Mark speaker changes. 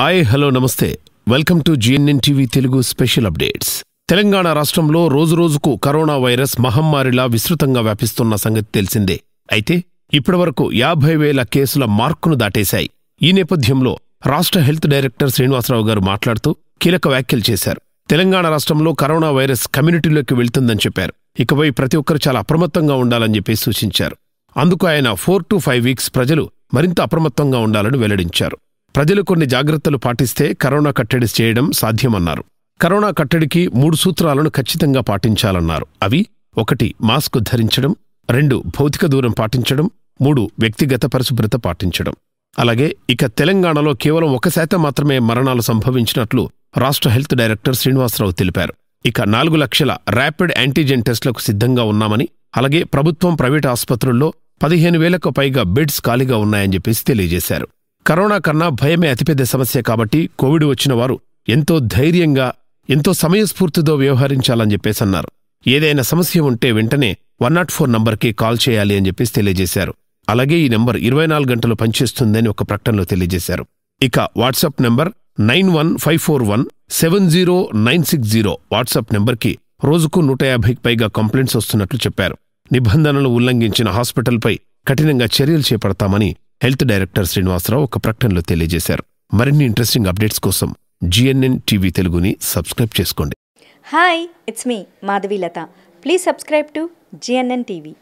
Speaker 1: hi hello namaste welcome to GNN TV Telugu special updates Telangana రాష్ట్రంలో రోజురోజుకు corona virus మహమ్మారిలా విస్తృతంగా వ్యాపిస్తున్న సంగతి తెలిసిందే అయితే ఇప్పటివరకు యాభై వేల కేసుల మార్కును దాటేశాయి ఈ నేపథ్యంలో రాష్ట్ర హెల్త్ డైరెక్టర్ శ్రీనివాసరావు గారు మాట్లాడుతూ కీలక వ్యాఖ్యలు చేశారు తెలంగాణ రాష్ట్రంలో కరోనా వైరస్ కమ్యూనిటీలోకి వెళ్తుందని చెప్పారు ఇకపై ప్రతి ఒక్కరు చాలా అప్రమత్తంగా ఉండాలని చెప్పి సూచించారు అందుకు ఆయన ఫోర్ టు ఫైవ్ వీక్స్ ప్రజలు మరింత అప్రమత్తంగా ఉండాలని వెల్లడించారు ప్రజలు కొన్ని జాగ్రత్తలు పాటిస్తే కరోనా కట్టడి చేయడం సాధ్యమన్నారు కరోనా కట్టడికి మూడు సూత్రాలను ఖచ్చితంగా పాటించాలన్నారు అవి ఒకటి మాస్క్ ధరించడం రెండు భౌతిక దూరం పాటించడం మూడు వ్యక్తిగత పరిశుభ్రత పాటించడం అలాగే ఇక తెలంగాణలో కేవలం ఒక శాతం మాత్రమే మరణాలు సంభవించినట్లు రాష్ట్ర హెల్త్ డైరెక్టర్ శ్రీనివాసరావు తెలిపారు ఇక నాలుగు లక్షల ర్యాపిడ్ యాంటీజెన్ టెస్టులకు సిద్ధంగా ఉన్నామని అలాగే ప్రభుత్వం ప్రైవేటు ఆసుపత్రుల్లో పదిహేను వేలకు పైగా బెడ్స్ ఖాళీగా ఉన్నాయని చెప్పేసి తెలియజేశారు కరోనా కన్నా భయమే అతిపెద్ద సమస్య కాబట్టి కోవిడ్ వచ్చిన వారు ఎంతో ధైర్యంగా ఎంతో సమయస్ఫూర్తితో వ్యవహరించాలని చెప్పేసన్నారు ఏదైనా సమస్య ఉంటే వెంటనే వన్ నాట్ ఫోర్ నంబర్కి కాల్ చేయాలి అని చెప్పేసి తెలియజేశారు అలాగే ఈ నెంబర్ ఇరవై నాలుగు గంటలు పనిచేస్తుందని ఒక ప్రకటనలో తెలియజేశారు ఇక WhatsApp number nine one five four one seven zero nine six zero WhatsApp నెంబర్కి రోజుకు నూట యాభైకి పైగా కంప్లైంట్స్ వస్తున్నట్లు చెప్పారు నిబంధనలు ఉల్లంఘించిన హాస్పిటల్పై కఠినంగా చర్యలు చేపడతామని హెల్త్ డైరెక్టర్ శ్రీనివాసరావు ఒక ప్రకటనలో తెలియజేశారు మరిన్ని ఇంట్రెస్టింగ్ అప్డేట్స్ కోసం జిఎన్ఎన్ టీవీ తెలుగుని సబ్స్క్రైబ్ చేసుకోండి hi it's me Madhavilatha please subscribe to GNN TV